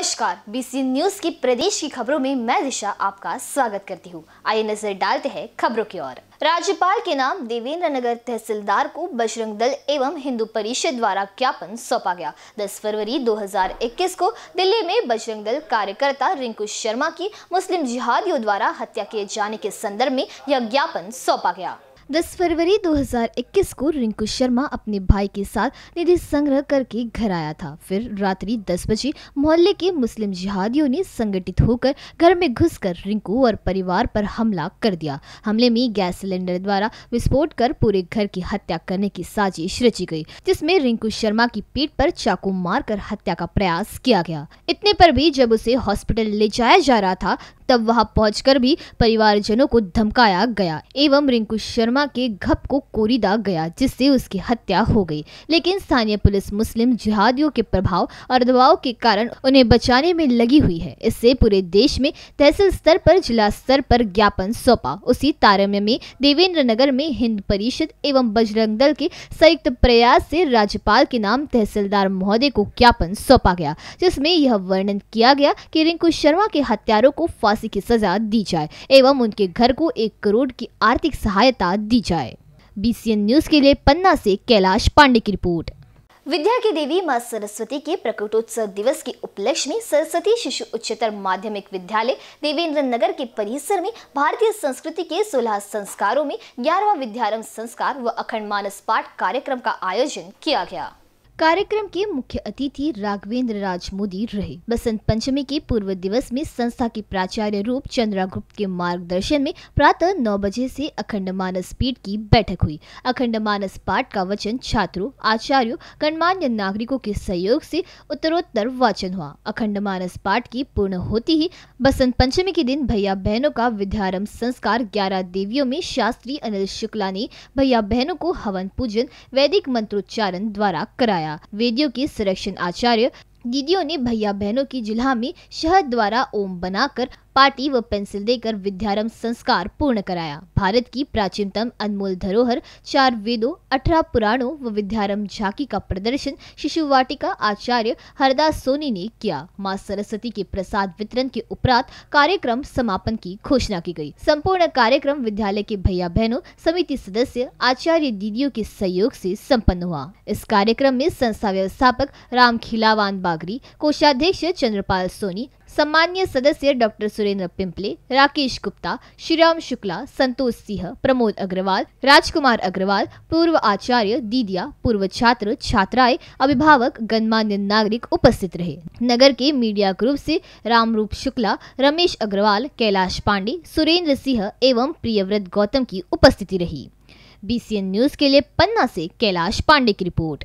नमस्कार BC news की प्रदेश की खबरों में मैं दिशा आपका स्वागत करती हूँ आइए नजर डालते हैं खबरों की ओर राज्यपाल के नाम देवेंद्र नगर तहसीलदार को बजरंग दल एवं हिंदू परिषद द्वारा ज्ञापन सौंपा गया 10 फरवरी 2021 को दिल्ली में बजरंग दल कार्यकर्ता रिंकू शर्मा की मुस्लिम जिहादियों द्वारा हत्या किए जाने के संदर्भ में यह ज्ञापन सौंपा गया 10 फरवरी 2021 को रिंकू शर्मा अपने भाई के साथ निधि संग्रह करके घर आया था फिर रात्रि 10 बजे मोहल्ले के मुस्लिम जिहादियों ने संगठित होकर घर में घुसकर रिंकू और परिवार पर हमला कर दिया हमले में गैस सिलेंडर द्वारा विस्फोट कर पूरे घर की हत्या करने की साजिश रची गई जिसमे रिंकू शर्मा की पीठ पर चाकू कर हत्या का प्रयास किया गया इतने पर भी जब उसे हॉस्पिटल ले जाया जा रहा था तब वहाँ पहुँच भी परिवारजनों को धमकाया गया एवं रिंकू शर्मा फातिमा के घप को कोरी दाग गया जिससे उसकी हत्या हो गई लेकिन स्थानीय पुलिस मुस्लिम जिहादियों के प्रभाव और दबाव के कारण उन्हें बचाने में लगी हुई है इससे पूरे देश में तहसील स्तर पर जिला स्तर पर ज्ञापन सौंपा उसी तारम्य में देवेंद्र नगर में हिंद परिषद एवं बजरंग दल के संयुक्त प्रयास से राज्यपाल के नाम तहसीलदार महोदय को ज्ञापन सौंपा गया जिसमें यह वर्णन किया गया कि रिंकू शर्मा के हत्यारों को फांसी की सजा दी जाए एवं उनके घर को एक करोड़ की आर्थिक सहायता दी जाए बीसीएन न्यूज के लिए पन्ना से कैलाश पांडे की रिपोर्ट विद्या की देवी मां सरस्वती के प्रकटोत्सव दिवस के उपलक्ष्य में सरस्वती शिशु उच्चतर माध्यमिक विद्यालय देवेंद्र नगर के परिसर में भारतीय संस्कृति के 16 संस्कारों में ग्यारहवा विद्यारंभ संस्कार व अखंड मानस पाठ कार्यक्रम का आयोजन किया गया कार्यक्रम के मुख्य अतिथि राघवेंद्र राज मोदी रहे बसंत पंचमी के पूर्व दिवस में संस्था के प्राचार्य रूप चंद्रा गुप्त के मार्गदर्शन में प्रातः नौ बजे से अखंड मानस पीठ की बैठक हुई अखंड मानस पाठ का वचन छात्रों आचार्यों गणमान्य नागरिकों के सहयोग से उत्तरोत्तर वाचन हुआ अखंड मानस पाठ की पूर्ण होती ही बसंत पंचमी के दिन भैया बहनों का विद्यारंभ संस्कार ग्यारह देवियों में शास्त्री अनिल शुक्ला ने भैया बहनों को हवन पूजन वैदिक मंत्रोच्चारण द्वारा कराया बताया वेदियों के संरक्षण आचार्य दीदियों ने भैया बहनों की जिला में शहद द्वारा ओम बनाकर पाटी व पेंसिल देकर विद्यारंभ संस्कार पूर्ण कराया भारत की प्राचीनतम अनमोल धरोहर चार वेदों अठारह पुराणों व विद्यारंभ झांकी का प्रदर्शन शिशु वाटिका आचार्य हरदास सोनी ने किया माँ सरस्वती के प्रसाद वितरण के उपरांत कार्यक्रम समापन की घोषणा की गई संपूर्ण कार्यक्रम विद्यालय के भैया बहनों समिति सदस्य आचार्य दीदियों के सहयोग ऐसी सम्पन्न हुआ इस कार्यक्रम में संस्था व्यवस्थापक राम खिलावान बागरी कोषाध्यक्ष चंद्रपाल सोनी सम्मान्य सदस्य डॉक्टर सुरेंद्र पिंपले राकेश गुप्ता श्रीराम शुक्ला संतोष सिंह प्रमोद अग्रवाल राजकुमार अग्रवाल पूर्व आचार्य दीदिया पूर्व छात्र छात्राएं अभिभावक गणमान्य नागरिक उपस्थित रहे नगर के मीडिया ग्रुप से रामरूप शुक्ला रमेश अग्रवाल कैलाश पांडे सुरेंद्र सिंह एवं प्रियव्रत गौतम की उपस्थिति रही बी न्यूज के लिए पन्ना से कैलाश पांडे की रिपोर्ट